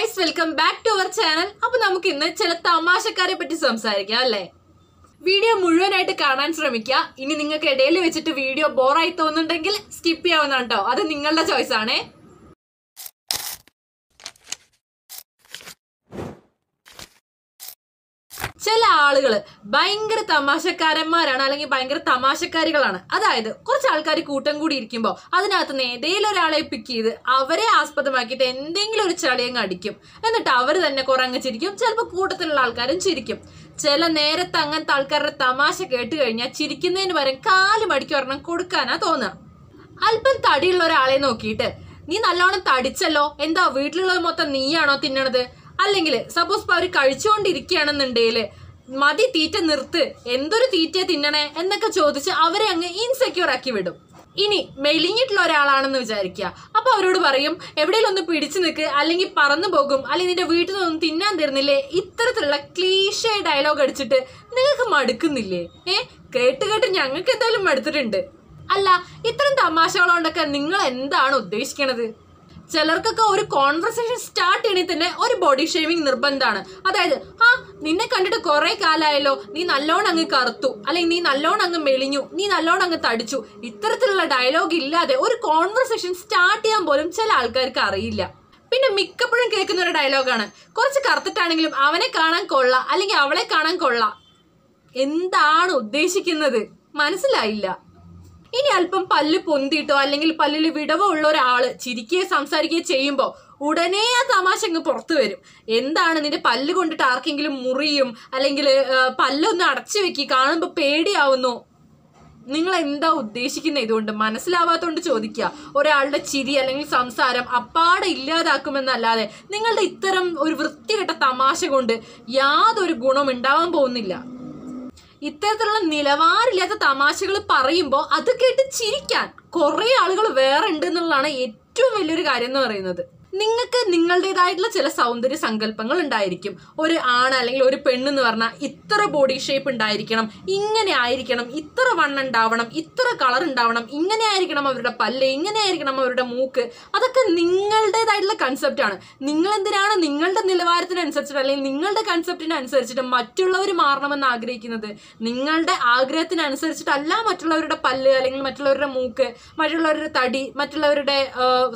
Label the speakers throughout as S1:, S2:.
S1: guys welcome back to our channel അപ്പൊ നമുക്ക് ഇന്ന് ചില തമാശക്കാരെ പറ്റി സംസാരിക്കാം അല്ലേ വീഡിയോ മുഴുവനായിട്ട് കാണാൻ ശ്രമിക്കുക ഇനി നിങ്ങൾക്ക് ഇടയിൽ വെച്ചിട്ട് വീഡിയോ ബോറായി തോന്നുന്നുണ്ടെങ്കിൽ സ്കിപ്പ് ചെയ്യാവുന്നതാണ് കേട്ടോ അത് നിങ്ങളുടെ ചോയ്സ് ആണേ ചില ആളുകൾ ഭയങ്കര തമാശക്കാരന്മാരാണ് അല്ലെങ്കിൽ ഭയങ്കര തമാശക്കാരികളാണ് അതായത് കുറച്ച് ആൾക്കാർ കൂട്ടം കൂടി ഇരിക്കുമ്പോൾ അതിനകത്ത് നിന്ന് ഏതെങ്കിലും ഒരാളെ പിക്ക് ചെയ്ത് അവരെ ആസ്പദമാക്കിയിട്ട് എന്തെങ്കിലും ഒരു ചളിയങ്ങ് അടിക്കും എന്നിട്ട് അവർ തന്നെ കുറങ്ങ് ചിരിക്കും ചിലപ്പോൾ കൂട്ടത്തിലുള്ള ആൾക്കാരും ചിരിക്കും ചില നേരത്തെ അങ്ങനത്തെ ആൾക്കാരുടെ തമാശ കേട്ട് കഴിഞ്ഞാൽ ചിരിക്കുന്നതിന് വരെ കാല് മടിക്ക് ഒരെണ്ണം കൊടുക്കാനാ തോന്നുക അല്പം തടിയുള്ള ഒരാളെ നോക്കിയിട്ട് നീ നല്ലോണം തടിച്ചല്ലോ എന്താ വീട്ടിലുള്ളത് മൊത്തം നീയാണോ തിന്നണത് അല്ലെങ്കിൽ സപ്പോസ് ഇപ്പോൾ അവർ കഴിച്ചുകൊണ്ടിരിക്കുകയാണെന്നുണ്ടെങ്കിൽ മതി തീറ്റ നിർത്ത് എന്തൊരു തീറ്റയെ തിന്നണേ എന്നൊക്കെ ചോദിച്ച് അവരെ അങ്ങ് ഇൻസെക്യൂർ ആക്കി വിടും ഇനി മെലിഞ്ഞിട്ടുള്ള ഒരാളാണെന്ന് വിചാരിക്കുക അപ്പൊ അവരോട് പറയും എവിടെയെങ്കിലും ഒന്ന് പിടിച്ചു നിൽക്ക് അല്ലെങ്കിൽ പറന്നു പോകും അല്ലെങ്കിൽ നിന്റെ വീട്ടിൽ നിന്നൊന്നും തിന്നാൻ തരുന്നില്ലേ ഇത്തരത്തിലുള്ള ക്ലീഷ ഡയലോഗ് അടിച്ചിട്ട് നിങ്ങൾക്ക് മടുക്കുന്നില്ലേ ഏ കേട്ട് കേട്ട് ഞങ്ങൾക്ക് എന്തായാലും മടുത്തിട്ടുണ്ട് അല്ല ഇത്തരം തമാശകളോണ്ടൊക്കെ നിങ്ങൾ എന്താണ് ഉദ്ദേശിക്കണത് ചിലർക്കൊക്കെ ഒരു കോൺവെർസേഷൻ സ്റ്റാർട്ട് ചെയ്യണമെങ്കിൽ തന്നെ ഒരു ബോഡി ഷേവിങ് നിർബന്ധമാണ് അതായത് ആ നിന്നെ കണ്ടിട്ട് കുറെ കാലമായല്ലോ നീ നല്ലോണം അങ്ങ് കറുത്തു അല്ലെങ്കിൽ നീ നല്ലോണം അങ്ങ് മെളിഞ്ഞു നീ നല്ലോണം അങ്ങ് തടിച്ചു ഇത്തരത്തിലുള്ള ഡയലോഗ് ഇല്ലാതെ ഒരു കോൺവെർസേഷൻ സ്റ്റാർട്ട് ചെയ്യാൻ പോലും ചില ആൾക്കാർക്ക് അറിയില്ല പിന്നെ മിക്കപ്പോഴും കേൾക്കുന്ന ഒരു ഡയലോഗാണ് കുറച്ച് കറുത്തിട്ടാണെങ്കിലും അവനെ കാണാൻ കൊള്ള അല്ലെങ്കിൽ അവളെ കാണാൻ കൊള്ള എന്താണ് ഉദ്ദേശിക്കുന്നത് മനസ്സിലായില്ല ഇനി അല്പം പല്ല് പൊന്തിയിട്ടോ അല്ലെങ്കിൽ പല്ലിൽ വിടവോ ഉള്ള ഒരാൾ ചിരിക്കുകയോ സംസാരിക്കുകയോ ചെയ്യുമ്പോൾ ഉടനെ ആ തമാശ അങ്ങ് പുറത്തു വരും എന്താണ് നിന്റെ പല്ല് കൊണ്ടിട്ട് ആർക്കെങ്കിലും മുറിയും അല്ലെങ്കിൽ പല്ലൊന്ന് അടച്ചു വെക്കി കാണുമ്പോൾ പേടിയാവുന്നു നിങ്ങൾ എന്താ ഉദ്ദേശിക്കുന്നത് ഇതുകൊണ്ട് മനസ്സിലാവാത്തോണ്ട് ചോദിക്കുക ഒരാളുടെ ചിരി അല്ലെങ്കിൽ സംസാരം അപ്പാടെ ഇല്ലാതാക്കുമെന്നല്ലാതെ നിങ്ങളുടെ ഇത്തരം ഒരു വൃത്തികെട്ട തമാശ കൊണ്ട് യാതൊരു ഗുണം ഉണ്ടാവാൻ പോകുന്നില്ല ഇത്തരത്തിലുള്ള നിലവാരമില്ലാത്ത തമാശകൾ പറയുമ്പോൾ അത് കേട്ട് ചിരിക്കാൻ കുറേ ആളുകൾ വേറെ ഉണ്ട് എന്നുള്ളതാണ് ഏറ്റവും വലിയൊരു കാര്യം എന്ന് പറയുന്നത് നിങ്ങൾക്ക് നിങ്ങളുടേതായിട്ടുള്ള ചില സൗന്ദര്യ സങ്കല്പങ്ങൾ ഉണ്ടായിരിക്കും ഒരു ആണ് അല്ലെങ്കിൽ ഒരു പെണ്ണെന്ന് പറഞ്ഞാൽ ഇത്ര ബോഡി ഷേപ്പ് ഉണ്ടായിരിക്കണം ഇങ്ങനെ ആയിരിക്കണം ഇത്ര വണ്ണം ഉണ്ടാവണം ഇത്ര കളർ ഉണ്ടാവണം ഇങ്ങനെ ആയിരിക്കണം അവരുടെ പല്ല് ഇങ്ങനെ ആയിരിക്കണം അവരുടെ മൂക്ക് അതൊക്കെ നിങ്ങളുടേതായിട്ടുള്ള കൺസെപ്റ്റാണ് നിങ്ങൾ എന്തിനാണ് നിങ്ങളുടെ നിലവാരത്തിനനുസരിച്ചിട്ട് അല്ലെങ്കിൽ നിങ്ങളുടെ കൺസെപ്റ്റിന് അനുസരിച്ചിട്ട് മറ്റുള്ളവർ മാറണമെന്ന് ആഗ്രഹിക്കുന്നത് നിങ്ങളുടെ ആഗ്രഹത്തിനനുസരിച്ചിട്ടല്ല മറ്റുള്ളവരുടെ പല്ല് അല്ലെങ്കിൽ മറ്റുള്ളവരുടെ മൂക്ക് മറ്റുള്ളവരുടെ തടി മറ്റുള്ളവരുടെ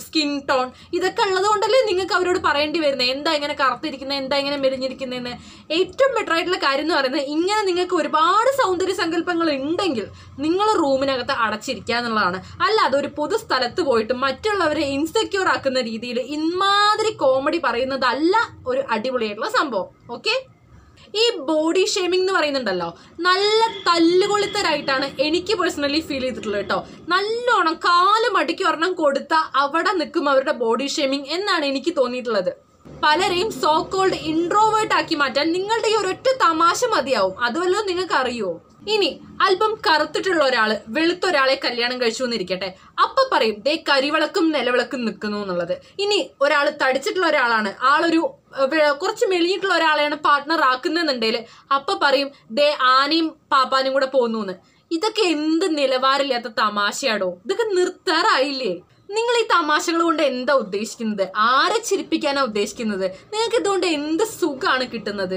S1: സ്കിൻ ടോൺ ഇതൊക്കെ ഉള്ളത് അതുകൊണ്ടല്ലേ നിങ്ങൾക്ക് അവരോട് പറയേണ്ടി വരുന്നത് എന്താ ഇങ്ങനെ കറുത്തിരിക്കുന്നത് എന്താ ഇങ്ങനെ മെലിഞ്ഞിരിക്കുന്നതെന്ന് ഏറ്റവും ബെറ്റർ ആയിട്ടുള്ള കാര്യം എന്ന് പറയുന്നത് ഇങ്ങനെ നിങ്ങൾക്ക് ഒരുപാട് സൗന്ദര്യ സങ്കല്പങ്ങൾ ഉണ്ടെങ്കിൽ നിങ്ങൾ റൂമിനകത്ത് അടച്ചിരിക്കുക എന്നുള്ളതാണ് അല്ലാതെ ഒരു പൊതു സ്ഥലത്ത് പോയിട്ട് മറ്റുള്ളവരെ ഇൻസെക്യൂർ ആക്കുന്ന രീതിയിൽ ഇന്മാതിരി കോമഡി പറയുന്നതല്ല ഒരു അടിപൊളിയായിട്ടുള്ള സംഭവം ഓക്കെ ഈ ബോഡി ഷേമിംഗ് എന്ന് പറയുന്നുണ്ടല്ലോ നല്ല തല്ലുകൊളുത്തരായിട്ടാണ് എനിക്ക് പേഴ്സണലി ഫീൽ ചെയ്തിട്ടുള്ളത് കേട്ടോ നല്ലോണം കാല് മടിക്ക് ഒരെണ്ണം കൊടുത്ത അവിടെ നിൽക്കും അവരുടെ ബോഡി ഷേമിംഗ് എന്നാണ് എനിക്ക് തോന്നിയിട്ടുള്ളത് പലരെയും സോ കോൾഡ് ഇൻട്രോവേർട്ട് ആക്കി മാറ്റാൻ നിങ്ങളുടെ ഈ ഒരൊറ്റ തമാശ മതിയാവും അതുവല്ലോ നിങ്ങൾക്ക് അറിയുമോ ഇനി അല്പം കറുത്തിട്ടുള്ള ഒരാൾ വെളുത്തൊരാളെ കല്യാണം കഴിച്ചു എന്നിരിക്കട്ടെ അപ്പൊ പറയും ദേ കരിവിളക്കും നിലവിളക്കും നിൽക്കുന്നു എന്നുള്ളത് ഇനി ഒരാൾ തടിച്ചിട്ടുള്ള ഒരാളാണ് ആളൊരു കുറച്ച് മെലിഞ്ഞിട്ടുള്ള ഒരാളെയാണ് പാർട്ട്ണർ ആക്കുന്നതെന്നുണ്ടെങ്കിൽ അപ്പൊ പറയും ദേ ആനയും പാപ്പാനും കൂടെ പോന്നു എന്ന് ഇതൊക്കെ എന്ത് നിലവാരമില്ലാത്ത തമാശയാടോ ഇതൊക്കെ നിർത്താറായില്ലേ നിങ്ങൾ ഈ തമാശകൾ കൊണ്ട് എന്താ ഉദ്ദേശിക്കുന്നത് ആരെ ചിരിപ്പിക്കാനാ ഉദ്ദേശിക്കുന്നത് നിങ്ങൾക്ക് ഇതുകൊണ്ട് എന്ത് സുഖമാണ് കിട്ടുന്നത്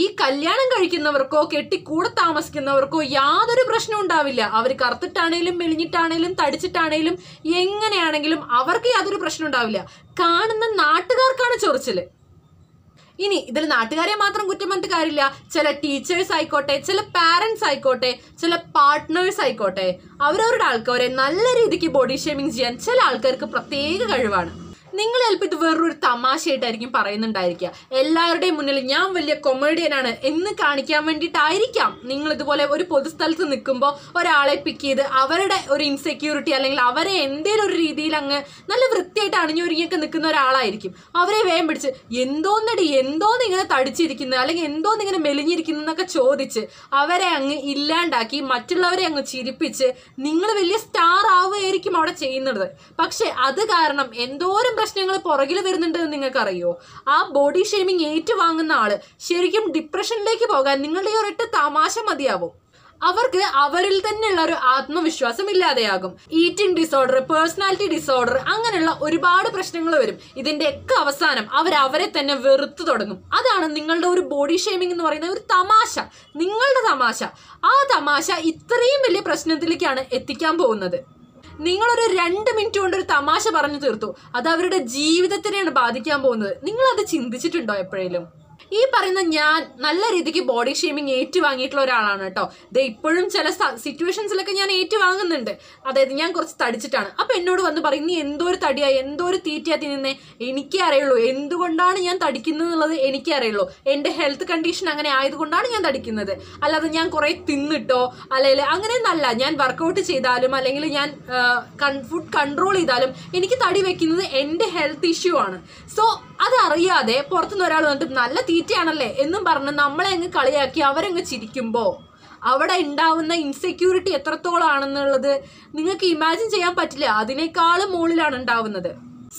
S1: ഈ കല്യാണം കഴിക്കുന്നവർക്കോ കെട്ടിക്കൂടെ താമസിക്കുന്നവർക്കോ യാതൊരു പ്രശ്നവും ഉണ്ടാവില്ല അവർ കറുത്തിട്ടാണേലും മെലിഞ്ഞിട്ടാണേലും തടിച്ചിട്ടാണേലും എങ്ങനെയാണെങ്കിലും അവർക്ക് യാതൊരു പ്രശ്നം ഉണ്ടാവില്ല കാണുന്ന നാട്ടുകാർക്കാണ് ചൊറിച്ചില് ഇനി ഇതിൽ നാട്ടുകാരെ മാത്രം കുറ്റം പറഞ്ഞിട്ട് കാര്യമില്ല ചില ടീച്ചേഴ്സ് ആയിക്കോട്ടെ ചില പാരൻസ് ആയിക്കോട്ടെ ചില പാർട്ട്നേഴ്സ് ആയിക്കോട്ടെ അവരവരുടെ ആൾക്കാരെ നല്ല രീതിക്ക് ബോഡി ഷേമിങ് ചെയ്യാൻ ചില ആൾക്കാർക്ക് പ്രത്യേക കഴിവാണ് നിങ്ങൾ ചിലപ്പോൾ ഇത് വെറൊരു തമാശയായിട്ടായിരിക്കും പറയുന്നുണ്ടായിരിക്കുക എല്ലാവരുടെയും മുന്നിൽ ഞാൻ വലിയ കൊമേഡിയനാണ് എന്ന് കാണിക്കാൻ വേണ്ടിയിട്ടായിരിക്കാം നിങ്ങൾ ഇതുപോലെ ഒരു പൊതുസ്ഥലത്ത് നിൽക്കുമ്പോൾ ഒരാളെ പിക്ക് ചെയ്ത് അവരുടെ ഒരു ഇൻസെക്യൂരിറ്റി അല്ലെങ്കിൽ അവരെ എന്തേലും ഒരു രീതിയിൽ അങ്ങ് നല്ല വൃത്തിയായിട്ട് അണിഞ്ഞൊരുങ്ങിയൊക്കെ നിൽക്കുന്ന ഒരാളായിരിക്കും അവരെ വേഗം പിടിച്ച് എന്തോന്നടി എന്തോന്ന് ഇങ്ങനെ തടിച്ചിരിക്കുന്നത് അല്ലെങ്കിൽ എന്തോന്ന് ഇങ്ങനെ മെലിഞ്ഞിരിക്കുന്നു എന്നൊക്കെ ചോദിച്ച് അവരെ അങ്ങ് ഇല്ലാണ്ടാക്കി മറ്റുള്ളവരെ അങ്ങ് ചിരിപ്പിച്ച് നിങ്ങൾ വലിയ സ്റ്റാർ ആവുകയായിരിക്കും അവിടെ ചെയ്യുന്നത് പക്ഷെ അത് കാരണം എന്തോരം പ്രശ്നങ്ങൾ പുറകിൽ വരുന്നുണ്ടെന്ന് നിങ്ങൾക്കറിയോ ആ ബോഡി ഷെയ്മിങ് ഏറ്റുവാങ്ങുന്ന ആൾ ശരിക്കും ഡിപ്രഷനിലേക്ക് പോകാൻ നിങ്ങളുടെ ഒരൊറ്റ തമാശ മതിയാവും അവർക്ക് അവരിൽ തന്നെയുള്ള ഒരു ആത്മവിശ്വാസം ഇല്ലാതെയാകും ഈറ്റിംഗ് ഡിസോർഡർ പേഴ്സണാലിറ്റി ഡിസോർഡർ അങ്ങനെയുള്ള ഒരുപാട് പ്രശ്നങ്ങൾ വരും ഇതിന്റെ ഒക്കെ അവസാനം അവർ അവരെ തന്നെ വെറുത്തു തുടങ്ങും അതാണ് നിങ്ങളുടെ ഒരു ബോഡി ഷേമിംഗ് എന്ന് പറയുന്ന ഒരു തമാശ നിങ്ങളുടെ തമാശ ആ തമാശ ഇത്രയും വലിയ പ്രശ്നത്തിലേക്കാണ് എത്തിക്കാൻ പോകുന്നത് നിങ്ങളൊരു രണ്ട് മിനിറ്റ് കൊണ്ട് ഒരു തമാശ പറഞ്ഞു തീർത്തു അത് അവരുടെ ജീവിതത്തിനെയാണ് ബാധിക്കാൻ പോകുന്നത് നിങ്ങൾ അത് ചിന്തിച്ചിട്ടുണ്ടോ എപ്പോഴേലും ഈ പറയുന്ന ഞാൻ നല്ല രീതിക്ക് ബോഡി ഷേമിങ് ഏറ്റുവാങ്ങിയിട്ടുള്ള ഒരാളാണ് കേട്ടോ ഇത് ഇപ്പോഴും ചില സിറ്റുവേഷൻസിലൊക്കെ ഞാൻ ഏറ്റുവാങ്ങുന്നുണ്ട് അതായത് ഞാൻ കുറച്ച് തടിച്ചിട്ടാണ് അപ്പം എന്നോട് വന്ന് പറയും നീ എന്തോ ഒരു തടിയായി എന്തോ ഒരു തീറ്റയാ തിന്നേ എനിക്കേ അറിയുള്ളൂ എന്തുകൊണ്ടാണ് ഞാൻ തടിക്കുന്നത് എന്നുള്ളത് എനിക്കേ അറിയുള്ളൂ എൻ്റെ ഹെൽത്ത് കണ്ടീഷൻ അങ്ങനെ ആയതുകൊണ്ടാണ് ഞാൻ തടിക്കുന്നത് അല്ലാതെ ഞാൻ കുറേ തിന്നിട്ടോ അല്ലെങ്കിൽ നല്ല ഞാൻ വർക്കൗട്ട് ചെയ്താലും അല്ലെങ്കിൽ ഞാൻ ഫുഡ് കൺട്രോൾ ചെയ്താലും എനിക്ക് തടി വെക്കുന്നത് എൻ്റെ ഹെൽത്ത് ഇഷ്യൂ ആണ് സോ അതറിയാതെ പുറത്തുനിന്ന് ഒരാൾ വന്നിട്ട് നല്ല തീറ്റയാണല്ലേ എന്നും പറഞ്ഞ് നമ്മളെ അങ്ങ് കളിയാക്കി അവരങ്ങ് ചിരിക്കുമ്പോൾ അവിടെ ഉണ്ടാവുന്ന ഇൻസെക്യൂരിറ്റി എത്രത്തോളാണെന്നുള്ളത് നിങ്ങൾക്ക് ഇമാജിൻ ചെയ്യാൻ പറ്റില്ല അതിനേക്കാളും മുകളിലാണ് ഉണ്ടാവുന്നത്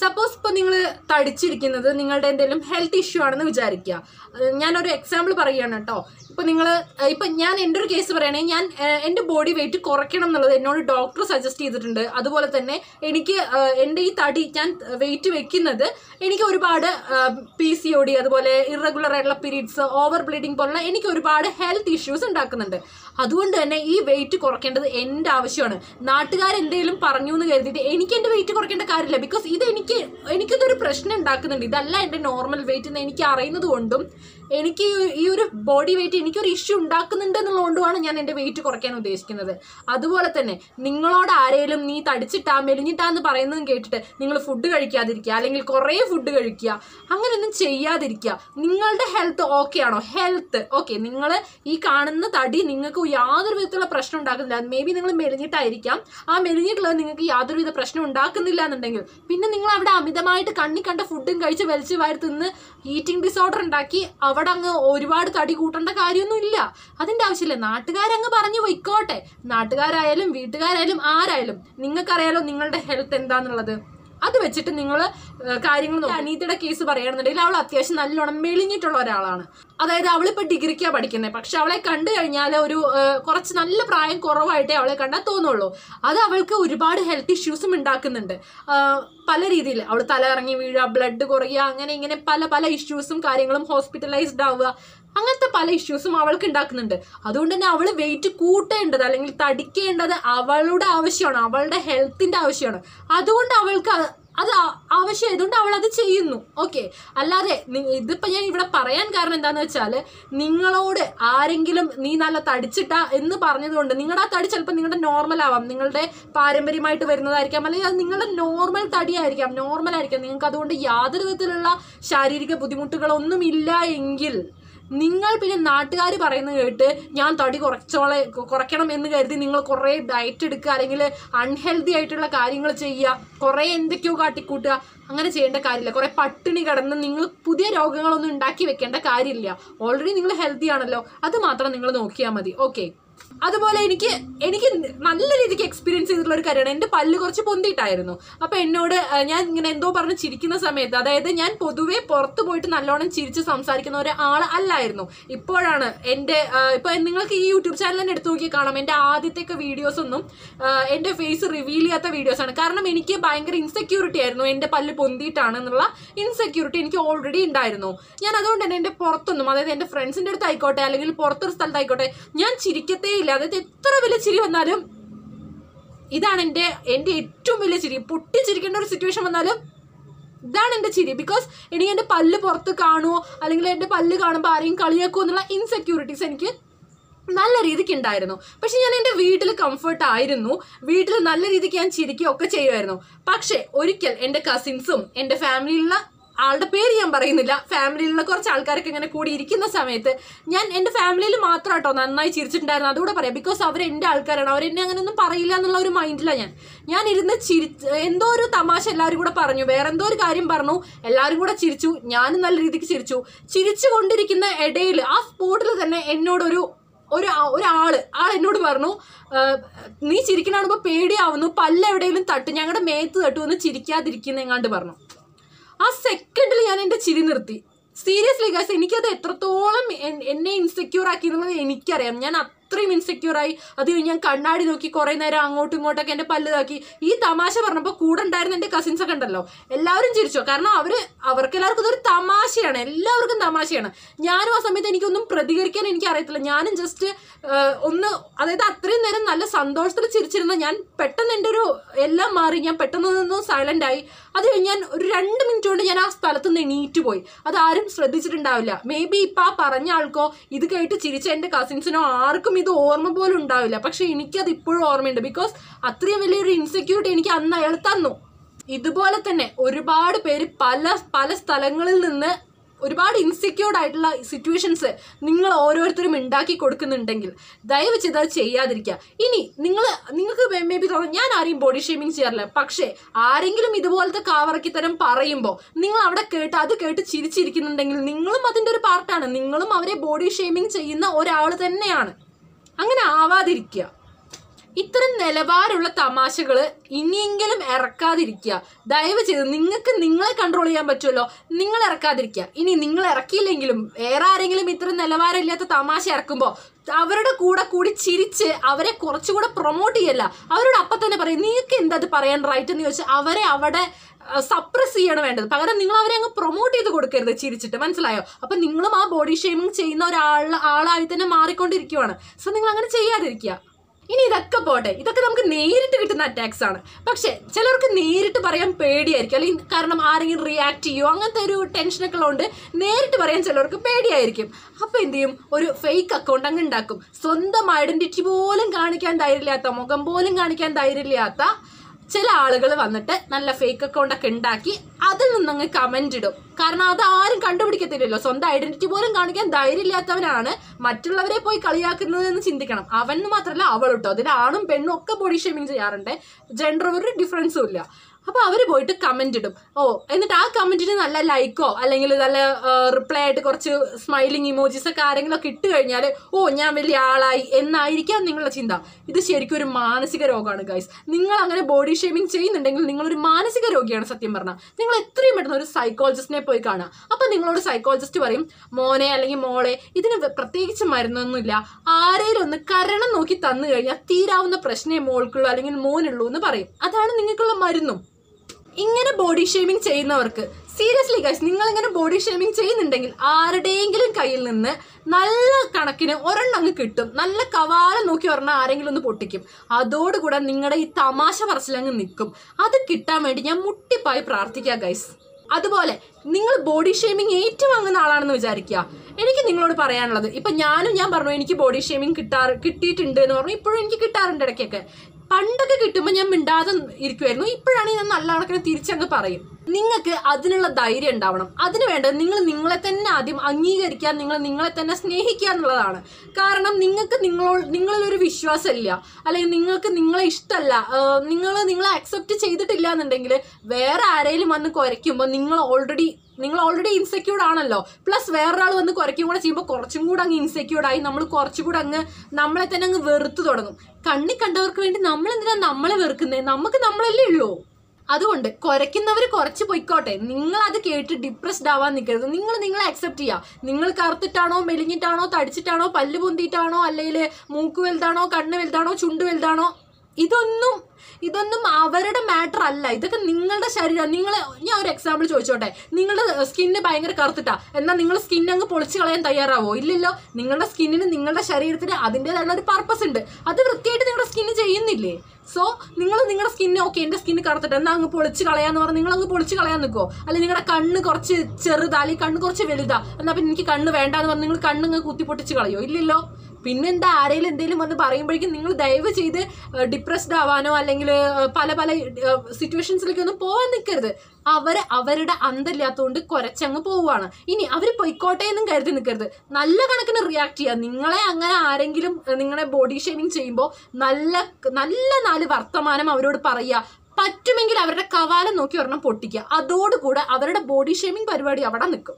S1: സപ്പോസ് ഇപ്പോൾ നിങ്ങൾ തടിച്ചിരിക്കുന്നത് നിങ്ങളുടെ എന്തെങ്കിലും ഹെൽത്ത് ഇഷ്യൂ ആണെന്ന് വിചാരിക്കുക ഞാനൊരു എക്സാമ്പിൾ പറയുകയാണ് കേട്ടോ ഇപ്പോൾ നിങ്ങൾ ഇപ്പം ഞാൻ എൻ്റെ ഒരു കേസ് പറയുകയാണെങ്കിൽ ഞാൻ എൻ്റെ ബോഡി വെയിറ്റ് കുറയ്ക്കണം എന്നുള്ളത് എന്നോട് ഡോക്ടർ സജസ്റ്റ് ചെയ്തിട്ടുണ്ട് അതുപോലെ തന്നെ എനിക്ക് എൻ്റെ ഈ തടി ഞാൻ വെയിറ്റ് വെക്കുന്നത് എനിക്ക് ഒരുപാട് പി സി ഒ ഡി അതുപോലെ ഇറഗുലർ ആയിട്ടുള്ള പീരീഡ്സ് ഓവർ ബ്ലീഡിങ് പോലുള്ള എനിക്ക് ഒരുപാട് ഹെൽത്ത് ഇഷ്യൂസ് ഉണ്ടാക്കുന്നുണ്ട് അതുകൊണ്ട് തന്നെ ഈ വെയിറ്റ് കുറയ്ക്കേണ്ടത് എൻ്റെ ആവശ്യമാണ് എന്തെങ്കിലും പറഞ്ഞു എന്ന് കരുതിയിട്ട് എനിക്ക് എൻ്റെ വെയിറ്റ് കുറയ്ക്കേണ്ട കാര്യമില്ല ബിക്കോസ് ഇത് എനിക്ക് എനിക്കിതൊരു പ്രശ്നം ഉണ്ടാക്കുന്നുണ്ട് ഇതല്ല എൻ്റെ നോർമൽ വെയിറ്റ് എന്ന് എനിക്ക് അറിയുന്നത് കൊണ്ടും എനിക്ക് ഈ ഒരു ബോഡി വെയിറ്റ് എനിക്കൊരു ഇഷ്യൂ ഉണ്ടാക്കുന്നുണ്ട് എന്നുള്ളതുകൊണ്ടുമാണ് ഞാൻ എൻ്റെ വെയിറ്റ് കുറയ്ക്കാൻ ഉദ്ദേശിക്കുന്നത് അതുപോലെ തന്നെ നിങ്ങളോട് ആരെങ്കിലും നീ തടിച്ചിട്ടാ എന്ന് പറയുന്നതും കേട്ടിട്ട് നിങ്ങൾ ഫുഡ് കഴിക്കാതിരിക്കുക അല്ലെങ്കിൽ കുറേ ഫുഡ് കഴിക്കുക അങ്ങനെയൊന്നും ചെയ്യാതിരിക്കുക നിങ്ങളുടെ ഹെൽത്ത് ഓക്കെ ആണോ ഹെൽത്ത് ഓക്കെ നിങ്ങൾ ഈ കാണുന്ന തടി നിങ്ങൾക്ക് യാതൊരു വിധത്തിലുള്ള പ്രശ്നം ഉണ്ടാക്കുന്നില്ല മേ ബി നിങ്ങൾ മെലിഞ്ഞിട്ടായിരിക്കാം ആ മെലിഞ്ഞിട്ടുള്ളത് നിങ്ങൾക്ക് യാതൊരുവിധ പ്രശ്നം ഉണ്ടാക്കുന്നില്ല എന്നുണ്ടെങ്കിൽ പിന്നെ നിങ്ങൾ അവിടെ അമിതമായിട്ട് കണ്ണി കണ്ട ഫുഡും കഴിച്ച് വലിച്ചു വാരി തിന്ന് ഈറ്റിംഗ് ഡിസോർഡർ ഉണ്ടാക്കി അതിനോടങ്ങ് ഒരുപാട് തടി കൂട്ടേണ്ട കാര്യമൊന്നുമില്ല അതിൻ്റെ ആവശ്യമില്ല നാട്ടുകാരങ്ങ് പറഞ്ഞു പോയിക്കോട്ടെ നാട്ടുകാരായാലും വീട്ടുകാരായാലും ആരായാലും നിങ്ങൾക്കറിയാലോ നിങ്ങളുടെ ഹെൽത്ത് എന്താന്നുള്ളത് അത് വെച്ചിട്ട് നിങ്ങൾ കാര്യങ്ങൾ അനീതിയുടെ കേസ് പറയുകയാണെന്നുണ്ടെങ്കിൽ അവൾ അത്യാവശ്യം നല്ലോണം മെളിഞ്ഞിട്ടുള്ള ഒരാളാണ് അതായത് അവളിപ്പോൾ ഡിഗ്രിക്കാണ് പഠിക്കുന്നത് പക്ഷെ അവളെ കണ്ടു കഴിഞ്ഞാൽ ഒരു കുറച്ച് നല്ല പ്രായം കുറവായിട്ടേ അവളെ കണ്ടാൽ തോന്നുള്ളൂ അത് അവൾക്ക് ഒരുപാട് ഹെൽത്ത് ഇഷ്യൂസും ഉണ്ടാക്കുന്നുണ്ട് പല രീതിയിൽ അവൾ തല ഇറങ്ങി വീഴുക ബ്ലഡ് കുറയുക അങ്ങനെ ഇങ്ങനെ പല പല ഇഷ്യൂസും കാര്യങ്ങളും ഹോസ്പിറ്റലൈസ്ഡ് ആവുക അങ്ങനത്തെ പല ഇഷ്യൂസും അവൾക്ക് ഉണ്ടാക്കുന്നുണ്ട് അതുകൊണ്ട് തന്നെ അവൾ വെയിറ്റ് കൂട്ടേണ്ടത് അല്ലെങ്കിൽ തടിക്കേണ്ടത് അവളുടെ ആവശ്യമാണ് അവളുടെ ഹെൽത്തിൻ്റെ ആവശ്യമാണ് അതുകൊണ്ട് അവൾക്ക് അത് ആവശ്യമായതുകൊണ്ട് അവൾ അത് ചെയ്യുന്നു ഓക്കെ അല്ലാതെ ഇതിപ്പോൾ ഞാൻ ഇവിടെ പറയാൻ കാരണം എന്താന്ന് വെച്ചാൽ നിങ്ങളോട് ആരെങ്കിലും നീ നല്ല തടിച്ചിട്ടാ എന്ന് പറഞ്ഞതുകൊണ്ട് നിങ്ങളുടെ ആ തടി ചിലപ്പോൾ നിങ്ങളുടെ നോർമൽ ആവാം നിങ്ങളുടെ പാരമ്പര്യമായിട്ട് വരുന്നതായിരിക്കാം അല്ലെങ്കിൽ അത് നിങ്ങളുടെ നോർമൽ തടിയായിരിക്കാം നോർമൽ ആയിരിക്കാം നിങ്ങൾക്ക് അതുകൊണ്ട് യാതൊരു വിധത്തിലുള്ള ശാരീരിക ബുദ്ധിമുട്ടുകളൊന്നും ഇല്ല എങ്കിൽ നിങ്ങൾ പിന്നെ നാട്ടുകാർ പറയുന്നത് കേട്ട് ഞാൻ തടി കുറച്ചോളെ കുറയ്ക്കണം എന്ന് കരുതി നിങ്ങൾ കുറേ ഡയറ്റ് എടുക്കുക അല്ലെങ്കിൽ അൺഹെൽത്തി ആയിട്ടുള്ള കാര്യങ്ങൾ ചെയ്യുക കുറേ എന്തൊക്കെയോ കാട്ടിക്കൂട്ടുക അങ്ങനെ ചെയ്യേണ്ട കാര്യമില്ല കുറേ പട്ടിണി കിടന്ന് നിങ്ങൾ പുതിയ രോഗങ്ങളൊന്നും ഉണ്ടാക്കി വെക്കേണ്ട കാര്യമില്ല ഓൾറെഡി നിങ്ങൾ ഹെൽത്തി ആണല്ലോ അത് മാത്രം നിങ്ങൾ നോക്കിയാൽ മതി ഓക്കെ അതുപോലെ എനിക്ക് എനിക്ക് നല്ല രീതിക്ക് എക്സ്പീരിയൻസ് ചെയ്തിട്ടുള്ള ഒരു കാര്യമാണ് എൻ്റെ പല്ല് കുറച്ച് പൊന്തിയിട്ടായിരുന്നു അപ്പോൾ എന്നോട് ഞാൻ ഇങ്ങനെ എന്തോ പറഞ്ഞ് ചിരിക്കുന്ന സമയത്ത് അതായത് ഞാൻ പൊതുവേ പുറത്ത് പോയിട്ട് നല്ലോണം ചിരിച്ച് സംസാരിക്കുന്ന ഒരാൾ അല്ലായിരുന്നു ഇപ്പോഴാണ് എൻ്റെ ഇപ്പോൾ നിങ്ങൾക്ക് ഈ യൂട്യൂബ് ചാനൽ തന്നെ എടുത്തു നോക്കി കാണാം എൻ്റെ ആദ്യത്തെയൊക്കെ വീഡിയോസൊന്നും എൻ്റെ ഫേസ് റിവീൽ ചെയ്യാത്ത വീഡിയോസാണ് കാരണം എനിക്ക് ഭയങ്കര ഇൻസെക്യൂരിറ്റി ആയിരുന്നു എൻ്റെ പല്ല് പൊന്തിയിട്ടാണ് എന്നുള്ള ഇൻസെക്യൂരിറ്റി എനിക്ക് ഓൾറെഡി ഉണ്ടായിരുന്നു ഞാൻ അതുകൊണ്ട് തന്നെ എൻ്റെ പുറത്തൊന്നും അതായത് എൻ്റെ ഫ്രണ്ട്സിൻ്റെ അടുത്തായിക്കോട്ടെ അല്ലെങ്കിൽ പുറത്തൊരു സ്ഥലത്തായിക്കോട്ടെ ഞാൻ ചിരിക്കത്തേ ചിരിയില്ല അതായത് എത്ര വലിയ ചിരി വന്നാലും ഇതാണ് എൻ്റെ എൻ്റെ ഏറ്റവും വലിയ ചിരി പൊട്ടിച്ചിരിക്കേണ്ട ഒരു സിറ്റുവേഷൻ വന്നാലും ഇതാണ് എൻ്റെ ചിരി ബിക്കോസ് എനിക്ക് എൻ്റെ പല്ല് പുറത്ത് കാണുമോ അല്ലെങ്കിൽ എൻ്റെ പല്ല് കാണുമ്പോൾ ആരെയും കളിയാക്കുമോ എന്നുള്ള ഇൻസെക്യൂരിറ്റീസ് എനിക്ക് നല്ല രീതിക്ക് ഉണ്ടായിരുന്നു പക്ഷെ ഞാൻ എൻ്റെ വീട്ടിൽ കംഫർട്ട് ആയിരുന്നു വീട്ടിൽ നല്ല രീതിക്ക് ഞാൻ ചിരിക്കുകയൊക്കെ ചെയ്യുമായിരുന്നു പക്ഷേ ഒരിക്കൽ എൻ്റെ കസിൻസും എൻ്റെ ഫാമിലിയിലുള്ള ആളുടെ പേര് ഞാൻ പറയുന്നില്ല ഫാമിലിയിലുള്ള കുറച്ച് ആൾക്കാരൊക്കെ ഇങ്ങനെ കൂടി ഇരിക്കുന്ന സമയത്ത് ഞാൻ എൻ്റെ ഫാമിലിയിൽ മാത്രം കേട്ടോ നന്നായി ചിരിച്ചിട്ടുണ്ടായിരുന്നു അതുകൂടെ പറയാം ബിക്കോസ് അവർ എൻ്റെ ആൾക്കാരാണ് അവരെന്നെ അങ്ങനെയൊന്നും പറയില്ല എന്നുള്ള ഒരു മൈൻഡിലാണ് ഞാൻ ഞാൻ ഇരുന്ന് ചിരി എന്തോ ഒരു തമാശ എല്ലാവരും കൂടെ പറഞ്ഞു വേറെ എന്തോ ഒരു കാര്യം പറഞ്ഞു എല്ലാവരും കൂടെ ചിരിച്ചു ഞാനും നല്ല രീതിക്ക് ചിരിച്ചു ചിരിച്ചു കൊണ്ടിരിക്കുന്ന ഇടയിൽ ആ സ്പോട്ടിൽ തന്നെ എന്നോടൊരു ഒരു ഒരാൾ ആൾ എന്നോട് പറഞ്ഞു നീ ചിരിക്കണാണിപ്പോൾ പേടിയാവുന്നു പല്ലെവിടെയെങ്കിലും തട്ടു ഞങ്ങളുടെ മേത്ത് തട്ടു എന്ന് ചിരിക്കാതിരിക്കുന്നെങ്ങാണ്ട് പറഞ്ഞു ആ സെക്കൻഡിൽ ഞാൻ എൻ്റെ ചിരി നിർത്തി സീരിയസ്ലി ഗൈസ് എനിക്കത് എത്രത്തോളം എന്നെ ഇൻസെക്യൂർ ആക്കി എന്നുള്ളത് എനിക്കറിയാം ഞാൻ അത്രയും ഇൻസെക്യൂറായി അത് കഴിഞ്ഞ് ഞാൻ കണ്ണാടി നോക്കി കുറേ നേരം അങ്ങോട്ടും ഇങ്ങോട്ടൊക്കെ എൻ്റെ പല്ലുതാക്കി ഈ തമാശ പറഞ്ഞപ്പോൾ കൂടെ ഉണ്ടായിരുന്ന എൻ്റെ കസിൻസ് ഒക്കെ ഉണ്ടല്ലോ എല്ലാവരും ചിരിച്ചു കാരണം അവർ അവർക്ക് എല്ലാവർക്കും ഇതൊരു തമാശയാണ് എല്ലാവർക്കും തമാശയാണ് ഞാനും ആ സമയത്ത് എനിക്കൊന്നും പ്രതികരിക്കാൻ എനിക്ക് അറിയത്തില്ല ഞാനും ജസ്റ്റ് ഒന്ന് അതായത് അത്രയും നേരം നല്ല സന്തോഷത്തിൽ ചിരിച്ചിരുന്ന ഞാൻ പെട്ടെന്ന് എൻ്റെ ഒരു എല്ലാം മാറി ഞാൻ പെട്ടെന്ന് നിന്ന് സൈലൻ്റ് ആയി അത് കഴിഞ്ഞ് ഞാൻ ഒരു രണ്ട് മിനിറ്റ് കൊണ്ട് ഞാൻ ആ സ്ഥലത്ത് നിന്ന് എണീറ്റ് പോയി അത് ആരും ശ്രദ്ധിച്ചിട്ടുണ്ടാവില്ല മേ ബി ഇപ്പം ആ പറഞ്ഞ ആൾക്കോ ഇത് കേട്ട് ചിരിച്ച എൻ്റെ കസിൻസിനോ ആർക്കും ഇത് ഓർമ്മ പോലും ഉണ്ടാവില്ല പക്ഷെ എനിക്കത് ഇപ്പോഴും ഓർമ്മയുണ്ട് ബിക്കോസ് അത്രയും വലിയൊരു ഇൻസെക്യൂരിറ്റി എനിക്ക് അന്ന് അയാൾ തന്നു ഇതുപോലെ തന്നെ ഒരുപാട് പേര് പല പല സ്ഥലങ്ങളിൽ നിന്ന് ഒരുപാട് ഇൻസെക്യൂർഡ് ആയിട്ടുള്ള സിറ്റുവേഷൻസ് നിങ്ങൾ ഓരോരുത്തരും ഉണ്ടാക്കി കൊടുക്കുന്നുണ്ടെങ്കിൽ ദയവ് ചെയ്ത് അത് ചെയ്യാതിരിക്കുക ഇനി നിങ്ങൾ നിങ്ങൾക്ക് മേ ബി തോന്നും ഞാൻ ആരെയും ബോഡി ഷേമിങ് ചെയ്യാറില്ല പക്ഷേ ആരെങ്കിലും ഇതുപോലത്തെ തരം പറയുമ്പോൾ നിങ്ങൾ അവിടെ കേട്ട് അത് കേട്ട് ചിരിച്ചിരിക്കുന്നുണ്ടെങ്കിൽ നിങ്ങളും അതിൻ്റെ ഒരു പാർട്ടാണ് നിങ്ങളും അവരെ ബോഡി ഷേമിങ് ചെയ്യുന്ന ഒരാൾ തന്നെയാണ് അങ്ങനെ ആവാതിരിക്കുക ഇത്തരം നിലവാരമുള്ള തമാശകൾ ഇനിയെങ്കിലും ഇറക്കാതിരിക്കുക ദയവ് ചെയ്ത് നിങ്ങൾക്ക് നിങ്ങളെ കൺട്രോൾ ചെയ്യാൻ പറ്റുമല്ലോ നിങ്ങൾ ഇറക്കാതിരിക്കുക ഇനി നിങ്ങൾ ഇറക്കിയില്ലെങ്കിലും വേറെ ആരെങ്കിലും ഇത്തരം നിലവാരമില്ലാത്ത തമാശ ഇറക്കുമ്പോൾ അവരുടെ കൂടെ കൂടി ചിരിച്ച് അവരെ കുറച്ചുകൂടെ പ്രൊമോട്ട് ചെയ്യല്ല അവരോട് അപ്പം തന്നെ പറയും നിങ്ങൾക്ക് എന്താ അത് പറയാൻ റൈറ്റ് എന്ന് ചോദിച്ചാൽ അവരെ അവിടെ സപ്രസ് ചെയ്യാണ് വേണ്ടത് പകരം നിങ്ങൾ അവരെ അങ്ങ് പ്രൊമോട്ട് ചെയ്ത് കൊടുക്കരുത് ചിരിച്ചിട്ട് മനസ്സിലായോ അപ്പം നിങ്ങളും ആ ബോഡി ഷേമിംഗ് ചെയ്യുന്ന ഒരാൾ ആളായി തന്നെ മാറിക്കൊണ്ടിരിക്കുവാണ് സോ നിങ്ങൾ അങ്ങനെ ചെയ്യാതിരിക്കുക ഇനി ഇതൊക്കെ പോട്ടെ ഇതൊക്കെ നമുക്ക് നേരിട്ട് കിട്ടുന്ന അറ്റാക്സ് ആണ് പക്ഷെ ചിലർക്ക് നേരിട്ട് പറയാൻ പേടിയായിരിക്കും അല്ലെങ്കിൽ കാരണം ആരെങ്കിലും റിയാക്ട് ചെയ്യുമോ അങ്ങനത്തെ ഒരു ടെൻഷനൊക്കെ ഉള്ളതുകൊണ്ട് നേരിട്ട് പറയാൻ ചിലർക്ക് പേടിയായിരിക്കും അപ്പോൾ എന്ത് ചെയ്യും ഒരു ഫേക്ക് അക്കൗണ്ട് അങ്ങ് ഉണ്ടാക്കും സ്വന്തം ഐഡന്റിറ്റി പോലും കാണിക്കാൻ ധൈര്യമില്ലാത്ത മുഖം പോലും കാണിക്കാൻ ധൈര്യമില്ലാത്ത ചില ആളുകൾ വന്നിട്ട് നല്ല ഫേക്ക് അക്കൗണ്ട് ഒക്കെ ഉണ്ടാക്കി അതിൽ നിന്നങ്ങ് കമന്റ് ഇടും കാരണം അത് ആരും കണ്ടുപിടിക്കത്തില്ലല്ലോ സ്വന്തം ഐഡന്റിറ്റി പോലും കാണിക്കാൻ ധൈര്യമില്ലാത്തവനാണ് മറ്റുള്ളവരെ പോയി കളിയാക്കുന്നത് എന്ന് ചിന്തിക്കണം അവൻ മാത്രമല്ല അവൾ കേട്ടോ അതിൽ ആണും പെണ്ണും ഒക്കെ ബോഡി ഷേമിങ് ചെയ്യാറുണ്ട് ജെൻഡർ ഒരു ഡിഫറൻസും ഇല്ല അപ്പോൾ അവർ പോയിട്ട് കമന്റ് ഇടും ഓ എന്നിട്ട് ആ കമന്റിന് നല്ല ലൈക്കോ അല്ലെങ്കിൽ നല്ല റിപ്ലൈ ആയിട്ട് കുറച്ച് സ്മൈലിങ് ഇമോജീസ് ഒക്കെ ആരെങ്കിലും ഒക്കെ ഇട്ട് കഴിഞ്ഞാൽ ഓ ഞാൻ വലിയ ആളായി എന്നായിരിക്കാം നിങ്ങളുടെ ചിന്ത ഇത് ശരിക്കും ഒരു മാനസിക രോഗമാണ് ഗൈസ് നിങ്ങൾ അങ്ങനെ ബോഡി ഷേമിങ് ചെയ്യുന്നുണ്ടെങ്കിൽ നിങ്ങളൊരു മാനസിക രോഗിയാണ് സത്യം പറഞ്ഞാൽ നിങ്ങൾ എത്രയും പെട്ടെന്ന് ഒരു സൈക്കോളജിസ്റ്റിനെ പോയി കാണുക അപ്പോൾ നിങ്ങളോട് സൈക്കോളജിസ്റ്റ് പറയും മോനെ അല്ലെങ്കിൽ മോളെ ഇതിന് പ്രത്യേകിച്ച് മരുന്നൊന്നുമില്ല ആരെങ്കിലും ഒന്ന് കരണം നോക്കി തന്നു കഴിഞ്ഞാൽ തീരാവുന്ന പ്രശ്നമേ മോൾക്കുള്ളൂ അല്ലെങ്കിൽ മോനുള്ളൂ എന്ന് പറയും അതാണ് നിങ്ങൾക്കുള്ള മരുന്നും ഇങ്ങനെ ബോഡി ഷേമിങ് ചെയ്യുന്നവർക്ക് സീരിയസ്ലി ഗൈസ് ഇങ്ങനെ ബോഡി ഷേമിങ് ചെയ്യുന്നുണ്ടെങ്കിൽ ആരുടെയെങ്കിലും കയ്യിൽ നിന്ന് നല്ല കണക്കിന് ഒരെണ്ണം അങ്ങ് കിട്ടും നല്ല കവാലം നോക്കി ഒരെണ്ണം ആരെങ്കിലും ഒന്ന് പൊട്ടിക്കും അതോടുകൂടെ നിങ്ങളുടെ ഈ തമാശ പറച്ചിലങ്ങ് നിൽക്കും അത് കിട്ടാൻ വേണ്ടി ഞാൻ മുട്ടിപ്പായി പ്രാർത്ഥിക്കുക ഗൈസ് അതുപോലെ നിങ്ങൾ ബോഡി ഷേമിങ് ഏറ്റുവാങ്ങുന്ന ആളാണെന്ന് വിചാരിക്കുക എനിക്ക് നിങ്ങളോട് പറയാനുള്ളത് ഇപ്പം ഞാനും ഞാൻ പറഞ്ഞു എനിക്ക് ബോഡി ഷേമിങ് കിട്ടാറ് കിട്ടിയിട്ടുണ്ട് എന്ന് പറഞ്ഞു ഇപ്പോഴും എനിക്ക് കിട്ടാറുണ്ട് ഇടയ്ക്കൊക്കെ പണ്ടൊക്കെ കിട്ടുമ്പോൾ ഞാൻ മിണ്ടാതെ ഇരിക്കുമായിരുന്നു ഇപ്പോഴാണെങ്കിൽ ഞാൻ നല്ല കണക്കിന് തിരിച്ചങ്ങ് പറയും നിങ്ങൾക്ക് അതിനുള്ള ധൈര്യം ഉണ്ടാവണം അതിനു വേണ്ടത് നിങ്ങൾ നിങ്ങളെ തന്നെ ആദ്യം അംഗീകരിക്കുക നിങ്ങൾ നിങ്ങളെ തന്നെ സ്നേഹിക്കുക എന്നുള്ളതാണ് കാരണം നിങ്ങൾക്ക് നിങ്ങളോ നിങ്ങളിലൊരു വിശ്വാസമില്ല അല്ലെങ്കിൽ നിങ്ങൾക്ക് നിങ്ങളെ ഇഷ്ടമല്ല നിങ്ങൾ നിങ്ങളെ അക്സെപ്റ്റ് ചെയ്തിട്ടില്ല എന്നുണ്ടെങ്കിൽ വേറെ ആരെങ്കിലും വന്ന് കുരയ്ക്കുമ്പോൾ നിങ്ങൾ ഓൾറെഡി നിങ്ങൾ ഓൾറെഡി ഇൻസെക്യൂർഡ് ആണല്ലോ പ്ലസ് വേറൊരാൾ വന്ന് കുറയ്ക്കും കൂടെ ചെയ്യുമ്പോൾ കുറച്ചും കൂടെ അങ്ങ് ഇൻസെക്യൂർഡ് ആയി നമ്മൾ കൂടെ അങ്ങ് നമ്മളെ തന്നെ അങ്ങ് വെറുത്തു തുടങ്ങും കണ്ണി കണ്ടവർക്ക് വേണ്ടി നമ്മൾ എന്തിനാ നമ്മളെ വെറുക്കുന്നത് നമുക്ക് നമ്മളല്ലേ ഉള്ളൂ അതുകൊണ്ട് കുറയ്ക്കുന്നവർ കുറച്ച് പൊയ്ക്കോട്ടെ നിങ്ങൾ അത് കേട്ട് ഡിപ്രസ്ഡ് ആവാൻ നിൽക്കരുത് നിങ്ങൾ നിങ്ങളെ അക്സെപ്റ്റ് ചെയ്യുക നിങ്ങൾ കറുത്തിട്ടാണോ മെലിഞ്ഞിട്ടാണോ തടിച്ചിട്ടാണോ പല്ല് പൊന്തിയിട്ടാണോ അല്ലെങ്കിൽ മൂക്ക് വലുതാണോ കണ്ണ് വലുതാണോ ചുണ്ട് വലുതാണോ ഇതൊന്നും ഇതൊന്നും അവരുടെ മാറ്റർ അല്ല ഇതൊക്കെ നിങ്ങളുടെ ശരീരം നിങ്ങൾ ഞാൻ ഒരു എക്സാമ്പിൾ ചോദിച്ചോട്ടെ നിങ്ങളുടെ സ്കിന്ന് ഭയങ്കര കറുത്തിട്ടാ എന്നാൽ നിങ്ങൾ സ്കിൻ അങ്ങ് പൊളിച്ച് കളയാൻ തയ്യാറാവോ ഇല്ലല്ലോ നിങ്ങളുടെ സ്കിന്നിന് നിങ്ങളുടെ ശരീരത്തിന് അതിൻ്റേതായുള്ള ഒരു പർപ്പസ് ഉണ്ട് അത് വൃത്തിയായിട്ട് നിങ്ങളുടെ സ്കിന്ന് ചെയ്യുന്നില്ലേ സോ നിങ്ങൾ നിങ്ങളുടെ സ്കിന്ന് ഓക്കെ എൻ്റെ സ്കിന്ന് കറുത്തിട്ട് എന്നാൽ അങ്ങ് പൊളിച്ച് കളയാന്ന് പറഞ്ഞാൽ നിങ്ങൾ അങ്ങ് പൊളിച്ച് കളയാൻ നിൽക്കുമോ അല്ലെങ്കിൽ നിങ്ങളുടെ കണ്ണ് കുറച്ച് ചെറുതാ അല്ലെങ്കിൽ കണ്ണ് കുറച്ച് വലുതാ എന്നാൽ പിന്നെ എനിക്ക് കണ്ണ് വേണ്ടാന്ന് പറഞ്ഞാൽ നിങ്ങൾ കണ്ണ് അങ്ങ് കുത്തിപ്പൊട്ടിച്ച് കളയോ ഇല്ലല്ലോ പിന്നെന്താ ആരെങ്കിലും എന്തെങ്കിലും വന്ന് പറയുമ്പോഴേക്കും നിങ്ങൾ ദയവ് ചെയ്ത് ഡിപ്രസ്ഡ് ആവാനോ അല്ലെങ്കിൽ പല പല സിറ്റുവേഷൻസിലേക്ക് ഒന്നും പോവാൻ നിൽക്കരുത് അവർ അവരുടെ അന്തല്ലാത്തതുകൊണ്ട് കുറച്ചങ്ങ് പോവുകയാണ് ഇനി അവർ പൊയ്ക്കോട്ടെ എന്നും കരുതി നിൽക്കരുത് നല്ല കണക്കിന് റിയാക്ട് ചെയ്യുക നിങ്ങളെ അങ്ങനെ ആരെങ്കിലും നിങ്ങളെ ബോഡി ഷെയ്മിങ് ചെയ്യുമ്പോൾ നല്ല നല്ല നാല് വർത്തമാനം അവരോട് പറയുക പറ്റുമെങ്കിൽ അവരുടെ കവാലം നോക്കി ഒരെണ്ണം പൊട്ടിക്കുക അതോടുകൂടെ അവരുടെ ബോഡി ഷേമിംഗ് പരിപാടി അവിടെ നിൽക്കും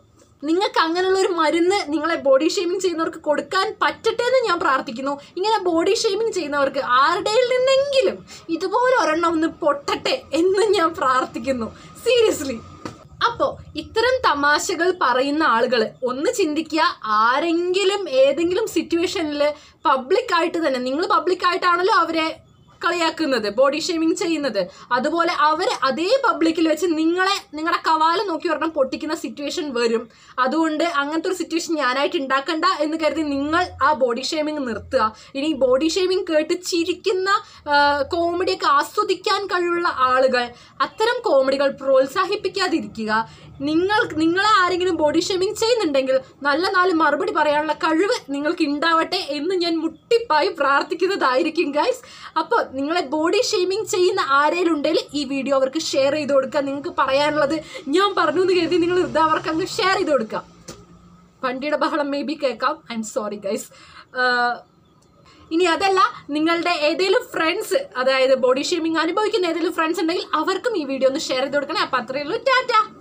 S1: നിങ്ങൾക്ക് അങ്ങനെയുള്ള ഒരു മരുന്ന് നിങ്ങളെ ബോഡി ഷേമിങ് ചെയ്യുന്നവർക്ക് കൊടുക്കാൻ പറ്റട്ടെ എന്ന് ഞാൻ പ്രാർത്ഥിക്കുന്നു ഇങ്ങനെ ബോഡി ഷേമിങ് ചെയ്യുന്നവർക്ക് ആരുടെയിൽ നിന്നെങ്കിലും ഇതുപോലെ ഒരെണ്ണം ഒന്ന് പൊട്ടട്ടെ എന്ന് ഞാൻ പ്രാർത്ഥിക്കുന്നു സീരിയസ്ലി അപ്പോൾ ഇത്തരം തമാശകൾ പറയുന്ന ആളുകൾ ഒന്ന് ചിന്തിക്കുക ആരെങ്കിലും ഏതെങ്കിലും സിറ്റുവേഷനിൽ പബ്ലിക്കായിട്ട് തന്നെ നിങ്ങൾ പബ്ലിക്കായിട്ടാണല്ലോ അവരെ കളിയാക്കുന്നത് ബോഡി ഷേമിങ് ചെയ്യുന്നത് അതുപോലെ അവർ അതേ പബ്ലിക്കിൽ വെച്ച് നിങ്ങളെ നിങ്ങളുടെ കവാല നോക്കി ഒരെണ്ണം പൊട്ടിക്കുന്ന സിറ്റുവേഷൻ വരും അതുകൊണ്ട് അങ്ങനത്തെ ഒരു സിറ്റുവേഷൻ ഞാനായിട്ട് ഉണ്ടാക്കണ്ട എന്ന് കരുതി നിങ്ങൾ ആ ബോഡി ഷേമിങ് നിർത്തുക ഇനി ബോഡി ഷേമിങ് കേട്ട് ചിരിക്കുന്ന കോമഡിയൊക്കെ ആസ്വദിക്കാൻ കഴിവുള്ള ആളുകൾ അത്തരം കോമഡികൾ പ്രോത്സാഹിപ്പിക്കാതിരിക്കുക നിങ്ങൾ നിങ്ങളെ ആരെങ്കിലും ബോഡി ഷേമിങ് ചെയ്യുന്നുണ്ടെങ്കിൽ നല്ല നാല് മറുപടി പറയാനുള്ള കഴിവ് നിങ്ങൾക്ക് ഉണ്ടാവട്ടെ എന്ന് ഞാൻ മുട്ടിപ്പായി പ്രാർത്ഥിക്കുന്നതായിരിക്കും ഗൈസ് അപ്പോൾ നിങ്ങളെ ബോഡി ഷേമിങ് ചെയ്യുന്ന ആരെങ്കിലും ഉണ്ടെങ്കിൽ ഈ വീഡിയോ അവർക്ക് ഷെയർ ചെയ്ത് കൊടുക്കുക നിങ്ങൾക്ക് പറയാനുള്ളത് ഞാൻ പറഞ്ഞു എന്ന് കരുതി നിങ്ങൾ ഇതാവർക്ക് അങ്ങ് ഷെയർ ചെയ്ത് കൊടുക്കുക വണ്ടിയുടെ ബഹളം മേ ബി കേൾക്കാം ഐ എം സോറി ഗൈസ് ഇനി അതല്ല നിങ്ങളുടെ ഏതെങ്കിലും ഫ്രണ്ട്സ് അതായത് ബോഡി ഷേമിങ് അനുഭവിക്കുന്ന ഏതെങ്കിലും ഫ്രണ്ട്സ് ഉണ്ടെങ്കിൽ അവർക്കും ഈ വീഡിയോ ഒന്ന് ഷെയർ ചെയ്ത് കൊടുക്കണേ അപ്പം ഉള്ളൂ ടാറ്റാ